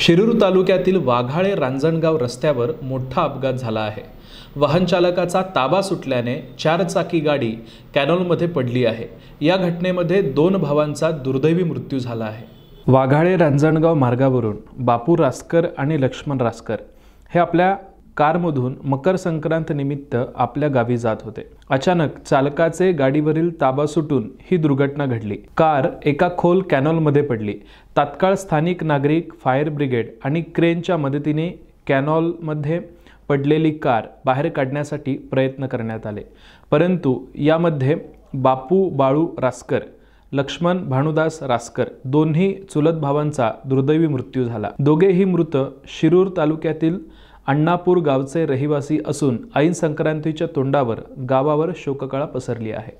शिरूर तालुक्यातील वाघाळे रांजणगाव रस्त्यावर मोठा अपघात झाला आहे वाहनचालकाचा ताबा सुटल्याने चारचाकी गाडी कॅनॉलमध्ये पडली आहे या घटनेमध्ये दोन भावांचा दुर्दैवी मृत्यू झाला आहे वाघाळे रांजणगाव मार्गावरून बापू रासकर आणि लक्ष्मण रासकर हे आपल्या कारमधून मकर संक्रांत निमित्त आपल्या गावी जात होते अचानक चालकाचे गाडीवरील ताबा सुटून ही दुर्घटना घडली कार एका खोल कॅनॉलमध्ये पडली तात्काळ स्थानिक नागरिक फायर ब्रिगेड आणि क्रेनच्या मदतीने कॅनॉलमध्ये पडलेली कार बाहेर काढण्यासाठी प्रयत्न करण्यात आले परंतु यामध्ये बापू बाळू रास्कर लक्ष्मण भानुदास रास्कर दोन्ही चुलत भावांचा दुर्दैवी मृत्यू झाला दोघेही मृत शिरूर तालुक्यातील अण्णापूर गावचे रहिवासी असून ऐन संक्रांतीच्या तोंडावर गावावर शोककळा पसरली आहे